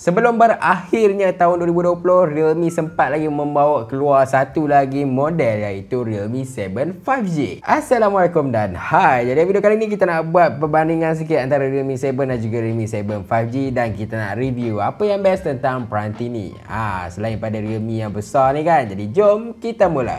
Sebelum berakhirnya tahun 2020, Realme sempat lagi membawa keluar satu lagi model iaitu Realme 7 5G. Assalamualaikum dan hai. Jadi video kali ni kita nak buat perbandingan sikit antara Realme 7 dan juga Realme 7 5G dan kita nak review apa yang best tentang peranti ni. Ah, ha, selain pada Realme yang besar ni kan. Jadi jom kita mula.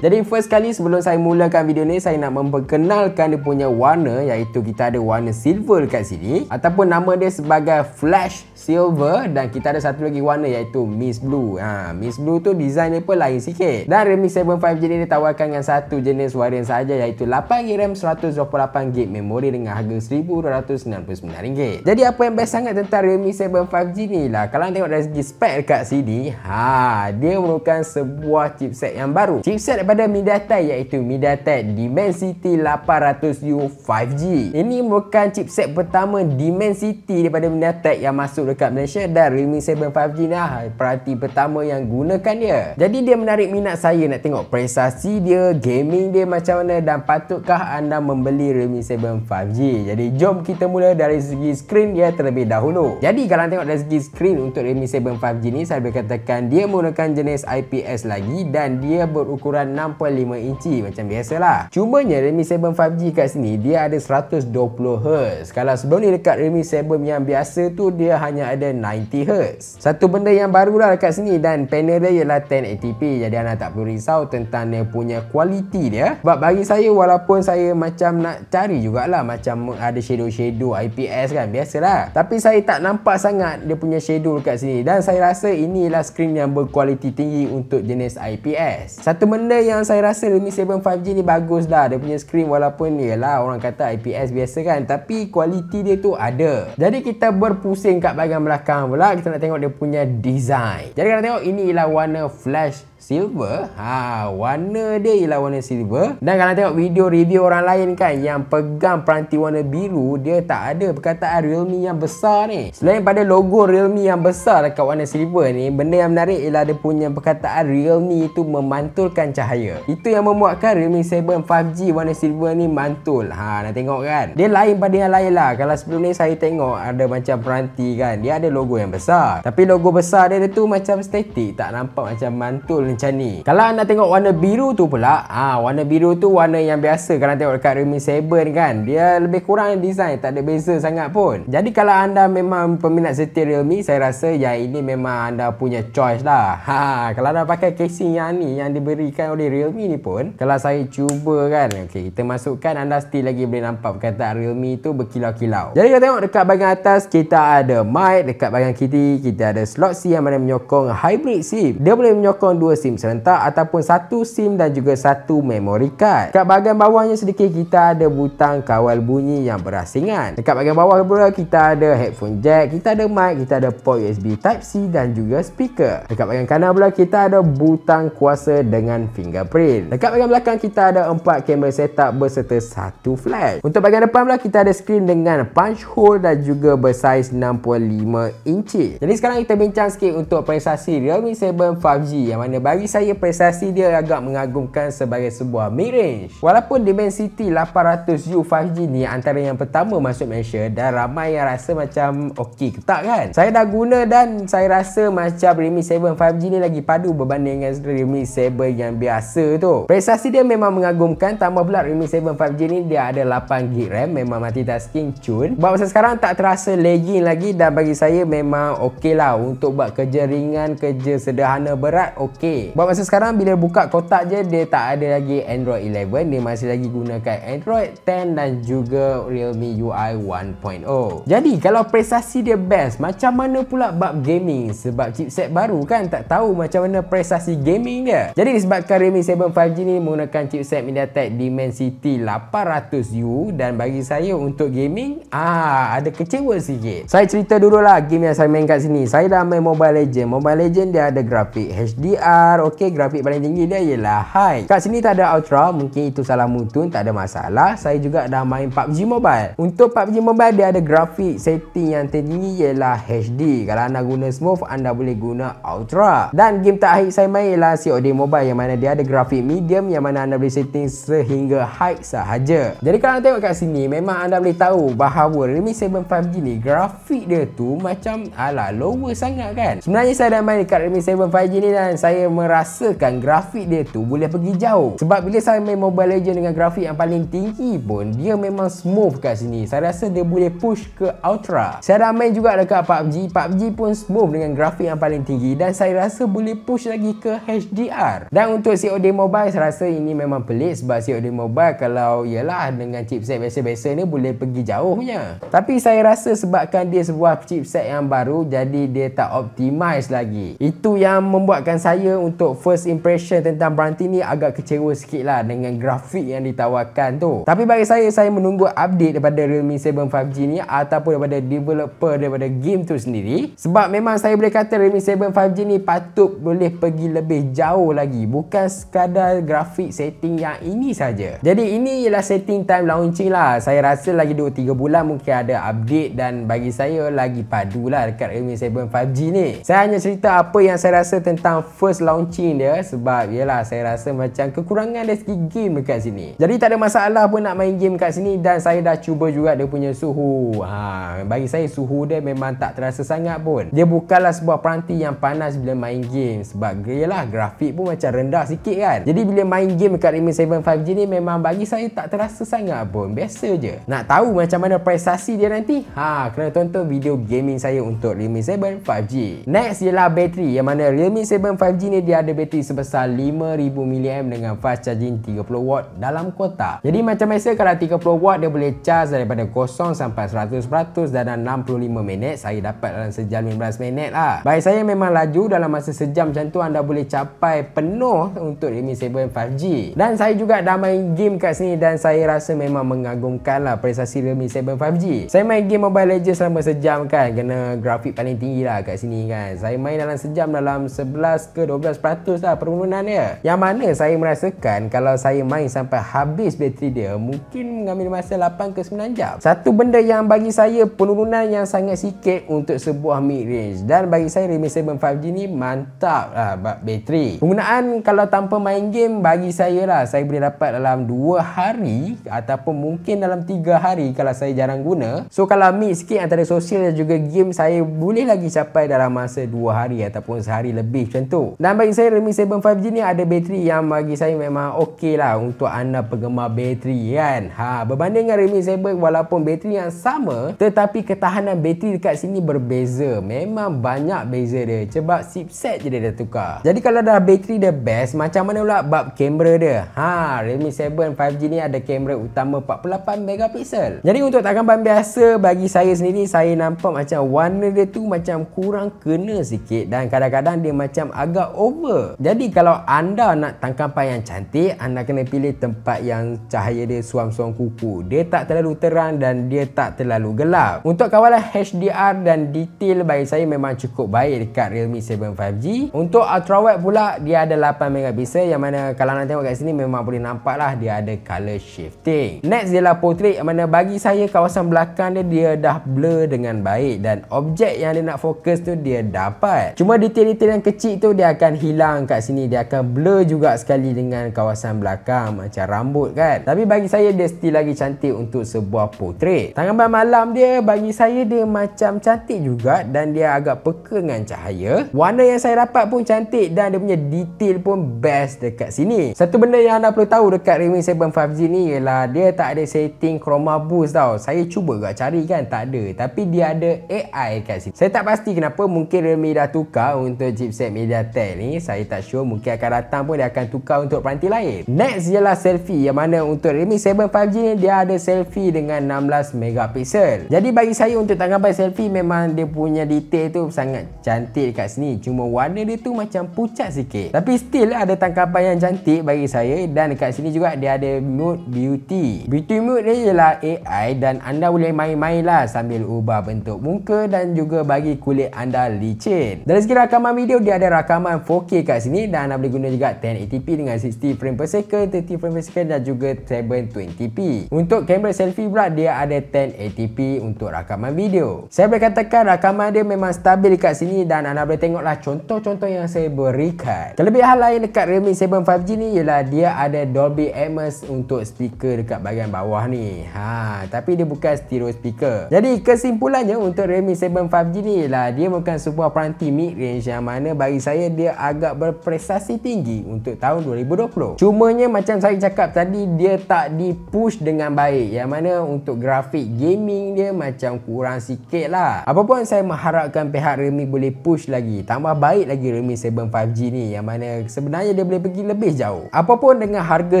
Jadi first kali sebelum saya mulakan video ni Saya nak memperkenalkan dia punya warna Iaitu kita ada warna silver kat sini Ataupun nama dia sebagai Flash Silver Dan kita ada satu lagi warna iaitu Miss Blue ha, Miss Blue tu design dia pun lain sikit Dan Remix 7.5 g ni tawarkan dengan satu jenis warian saja Iaitu 8GB RAM 128GB memori dengan harga RM1,299 Jadi apa yang best sangat tentang Remix 7.5G ni lah Kalau anda tengok dari segi spek dekat sini ha, Dia merupakan sebuah chipset yang baru Chipset daripada MediaTek iaitu MediaTek Dimensity 800U 5G. Ini merupakan chipset pertama Dimensity daripada MediaTek yang masuk dekat Malaysia dan Realme 7 5G ni lah perhati pertama yang gunakan dia. Jadi dia menarik minat saya nak tengok prestasi dia, gaming dia macam mana dan patutkah anda membeli Realme 7 5G. Jadi jom kita mula dari segi skrin dia terlebih dahulu. Jadi kalau tengok dari segi skrin untuk Realme 7 5G ni saya boleh katakan dia menggunakan jenis IPS lagi dan dia berukuran 6.5 inci macam biasa lah. Cumanya Redmi 7 5G kat sini dia ada 120Hz. Kalau sebelum ni dekat Redmi 7 yang biasa tu dia hanya ada 90Hz. Satu benda yang baru lah dekat sini dan panel dia ialah 1080p jadi anda tak perlu risau tentang dia punya kualiti dia. Sebab bagi saya walaupun saya macam nak cari jugalah macam ada shadow-shadow IPS kan biasalah. Tapi saya tak nampak sangat dia punya shadow dekat sini dan saya rasa inilah screen yang berkualiti tinggi untuk jenis IPS. Satu benda yang yang saya rasa Redmi 7 5G ni bagus lah dia punya screen walaupun ni lah orang kata IPS biasa kan tapi kualiti dia tu ada jadi kita berpusing kat bahagian belakang pula kita nak tengok dia punya design jadi kalau tengok inilah warna flash silver ha warna dia ialah warna silver dan kalau tengok video review orang lain kan yang pegang peranti warna biru dia tak ada perkataan realme yang besar ni selain pada logo realme yang besar dekat warna silver ni benda yang menarik ialah dia punya perkataan realme itu memantulkan cahaya itu yang membuatkan realme 7 5G warna silver ni mantul ha nak tengok kan dia lain pada yang lain lah kalau sebelum ni saya tengok ada macam peranti kan dia ada logo yang besar tapi logo besar dia, dia tu macam statik tak nampak macam mantul macam ni. Kalau anda tengok warna biru tu pula, ah ha, warna biru tu warna yang biasa kalau tengok dekat Realme 7 kan. Dia lebih kurang desain tak ada beza sangat pun. Jadi kalau anda memang peminat setia Realme, saya rasa yang ini memang anda punya choice lah. Ha, kalau anda pakai casing yang ni yang diberikan oleh Realme ni pun, kalau saya cuba kan, okey, kita masukkan anda still lagi boleh nampak kata Realme tu berkilau-kilau. Jadi kalau tengok dekat bahagian atas kita ada mic, dekat bahagian kiri kita ada slot C yang mana menyokong hybrid SIM. Dia boleh menyokong dua SIM serentak ataupun satu SIM dan juga satu memory card. Dekat bahagian bawahnya sedikit kita ada butang kawal bunyi yang berasingan. Dekat bahagian bawah pula kita ada headphone jack, kita ada mic, kita ada port USB type C dan juga speaker. Dekat bahagian kanan pula kita ada butang kuasa dengan fingerprint. Dekat bahagian belakang kita ada empat kamera setup berserta satu flash. Untuk bahagian depan pula kita ada screen dengan punch hole dan juga bersaiz 65 inci. Jadi sekarang kita bincang sikit untuk prestasi Realme 7 5G yang mana bagi saya prestasi dia agak mengagumkan sebagai sebuah mid-range. Walaupun Dimensity 800U 5G ni antara yang pertama masuk Malaysia dan ramai yang rasa macam okey ke tak kan? Saya dah guna dan saya rasa macam Redmi 7 5G ni lagi padu berbanding dengan Redmi 7 yang biasa tu. Prestasi dia memang mengagumkan tambah pula Redmi 7 5G ni dia ada 8GB RAM memang multitasking cun. Buat masa sekarang tak terasa lagging lagi dan bagi saya memang okey lah untuk buat kerja ringan, kerja sederhana berat okey. Buat masa sekarang bila buka kotak je dia tak ada lagi Android 11 dia masih lagi gunakan Android 10 dan juga Realme UI 1.0. Jadi kalau prestasi dia best macam mana pula bab gaming sebab chipset baru kan tak tahu macam mana prestasi gaming dia. Jadi disebabkan Realme 7 5G ni menggunakan chipset MediaTek Dimensity 800U dan bagi saya untuk gaming ah ada kecewa sikit. Saya cerita dululah game yang saya main kat sini. Saya dah main Mobile Legend. Mobile Legend dia ada grafik HDR besar Okey, grafik paling tinggi dia ialah high Kat sini tak ada ultra Mungkin itu salah mutun Tak ada masalah Saya juga dah main PUBG Mobile Untuk PUBG Mobile Dia ada grafik setting yang tinggi Ialah HD Kalau anda guna smooth Anda boleh guna ultra Dan game terakhir saya main Ialah COD Mobile Yang mana dia ada grafik medium Yang mana anda boleh setting Sehingga high sahaja Jadi kalau anda tengok kat sini Memang anda boleh tahu Bahawa Realme 7 5G ni Grafik dia tu Macam ala lower sangat kan Sebenarnya saya dah main Dekat Realme 7 5G ni Dan saya merasakan grafik dia tu boleh pergi jauh sebab bila saya main Mobile Legends dengan grafik yang paling tinggi pun dia memang smooth kat sini saya rasa dia boleh push ke Ultra saya dah main juga dekat PUBG PUBG pun smooth dengan grafik yang paling tinggi dan saya rasa boleh push lagi ke HDR dan untuk COD Mobile saya rasa ini memang pelik sebab COD Mobile kalau ialah dengan chipset biasa-biasa ni boleh pergi jauhnya tapi saya rasa sebabkan dia sebuah chipset yang baru jadi dia tak optimize lagi itu yang membuatkan saya untuk first impression tentang Branti ni agak kecewa sikit lah dengan grafik yang ditawarkan tu. Tapi bagi saya, saya menunggu update daripada Realme 7 5G ni ataupun daripada developer daripada game tu sendiri. Sebab memang saya boleh kata Realme 7 5G ni patut boleh pergi lebih jauh lagi. Bukan sekadar grafik setting yang ini saja. Jadi ini ialah setting time launching lah. Saya rasa lagi 2-3 bulan mungkin ada update dan bagi saya lagi padu lah dekat Realme 7 5G ni. Saya hanya cerita apa yang saya rasa tentang first launching dia sebab yelah saya rasa macam kekurangan dari segi game dekat sini. Jadi tak ada masalah pun nak main game kat sini dan saya dah cuba juga dia punya suhu. Ha, bagi saya suhu dia memang tak terasa sangat pun. Dia bukanlah sebuah peranti yang panas bila main game sebab yelah grafik pun macam rendah sikit kan. Jadi bila main game dekat Rimi 7 5G ni memang bagi saya tak terasa sangat pun. Biasa je. Nak tahu macam mana prestasi dia nanti? Ha, kena tonton video gaming saya untuk Rimi 7 5G. Next ialah bateri yang mana Realme 7 5G ni dia ada bateri sebesar 5000 mAh dengan fast charging 30W dalam kotak. Jadi macam biasa kalau 30W dia boleh charge daripada kosong sampai 100% dalam 65 minit. Saya dapat dalam sejam 15 minit lah. Baik saya memang laju dalam masa sejam macam tu anda boleh capai penuh untuk Redmi 7 5G. Dan saya juga dah main game kat sini dan saya rasa memang mengagumkan lah prestasi Redmi 7 5G. Saya main game Mobile Legends selama sejam kan kena grafik paling tinggi lah kat sini kan. Saya main dalam sejam dalam 11 ke 12 100% lah permohonan dia. Yang mana saya merasakan kalau saya main sampai habis bateri dia mungkin mengambil masa 8 ke 9 jam. Satu benda yang bagi saya penurunan yang sangat sikit untuk sebuah mid range dan bagi saya Redmi 7 5G ni mantap lah bateri. Penggunaan kalau tanpa main game bagi saya lah saya boleh dapat dalam 2 hari ataupun mungkin dalam 3 hari kalau saya jarang guna. So kalau mid sikit antara sosial dan juga game saya boleh lagi capai dalam masa 2 hari ataupun sehari lebih macam tu. Dan bagi saya Redmi 7 5G ni ada bateri yang bagi saya memang okey lah untuk anda penggemar bateri kan ha, berbanding dengan Redmi 7 walaupun bateri yang sama tetapi ketahanan bateri dekat sini berbeza memang banyak beza dia sebab chipset je dia dah tukar jadi kalau dah bateri dia best macam mana pula bab kamera dia ha, Redmi 7 5G ni ada kamera utama 48 megapixel jadi untuk tangan biasa bagi saya sendiri saya nampak macam warna dia tu macam kurang kena sikit dan kadang-kadang dia macam agak over. Jadi kalau anda nak tangkapan yang cantik, anda kena pilih tempat yang cahaya dia suam-suam kuku. Dia tak terlalu terang dan dia tak terlalu gelap. Untuk kawalan HDR dan detail bagi saya memang cukup baik dekat Realme 7 5G. Untuk ultra wide pula dia ada 8 megapiksel yang mana kalau anda tengok kat sini memang boleh nampak lah dia ada color shifting. Next ialah portrait yang mana bagi saya kawasan belakang dia dia dah blur dengan baik dan objek yang dia nak fokus tu dia dapat. Cuma detail-detail yang kecil tu dia akan hilang kat sini dia akan blur juga sekali dengan kawasan belakang macam rambut kan tapi bagi saya dia still lagi cantik untuk sebuah portrait Tangan malam dia bagi saya dia macam cantik juga dan dia agak peka dengan cahaya warna yang saya dapat pun cantik dan dia punya detail pun best dekat sini satu benda yang anda perlu tahu dekat Redmi 7 5G ni ialah dia tak ada setting chroma boost tau saya cuba juga cari kan tak ada tapi dia ada AI kat sini saya tak pasti kenapa mungkin Redmi dah tukar untuk chipset MediaTek ni saya tak sure mungkin akan datang pun dia akan tukar untuk peranti lain next ialah selfie yang mana untuk Redmi 7 5G ni dia ada selfie dengan 16 megapixel jadi bagi saya untuk tanggapan selfie memang dia punya detail tu sangat cantik kat sini cuma warna dia tu macam pucat sikit tapi still ada tangkapan yang cantik bagi saya dan kat sini juga dia ada mode beauty beauty mode ni ialah AI dan anda boleh main-main lah sambil ubah bentuk muka dan juga bagi kulit anda licin dari segi rakaman video dia ada rakaman 4K kat sini dan anda boleh guna juga 1080p dengan 60 frame per second, 30 frame per second dan juga 720p. Untuk kamera selfie pula dia ada 1080p untuk rakaman video. Saya boleh katakan rakaman dia memang stabil dekat sini dan anda boleh tengoklah contoh-contoh yang saya berikan. Kelebihan lain dekat Realme 7 5G ni ialah dia ada Dolby Atmos untuk speaker dekat bahagian bawah ni. Ha, tapi dia bukan stereo speaker. Jadi kesimpulannya untuk Realme 7 5G ni ialah dia bukan sebuah peranti mid range yang mana bagi saya dia agak berprestasi tinggi untuk tahun 2020. Cumanya macam saya cakap tadi dia tak di push dengan baik yang mana untuk grafik gaming dia macam kurang sikit lah. Apapun saya mengharapkan pihak Realme boleh push lagi tambah baik lagi Realme 7 5G ni yang mana sebenarnya dia boleh pergi lebih jauh. Apapun dengan harga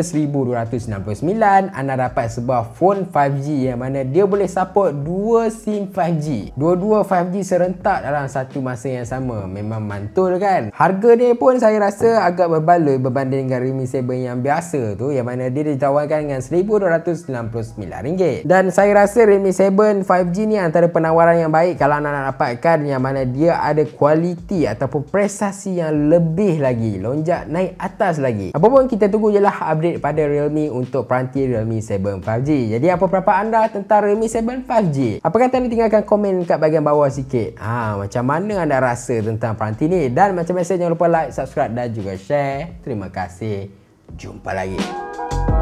1269 anda dapat sebuah phone 5G yang mana dia boleh support 2 SIM 5G. Dua-dua 5G serentak dalam satu masa yang sama. Memang mantul kan? Harga ni pun saya rasa agak berbaloi berbanding dengan Realme 7 yang biasa tu yang mana dia ditawarkan dengan RM1,299 dan saya rasa Realme 7 5G ni antara penawaran yang baik kalau anda nak dapatkan yang mana dia ada kualiti ataupun prestasi yang lebih lagi lonjak naik atas lagi Apa pun kita tunggu je lah update pada Realme untuk peranti Realme 7 5G jadi apa pendapat anda tentang Realme 7 5G apa kata anda tinggalkan komen kat bahagian bawah sikit ha, macam mana anda rasa tentang peranti ni dan macam biasa jangan lupa lupa like, subscribe dan juga share. Terima kasih. Jumpa lagi. Thank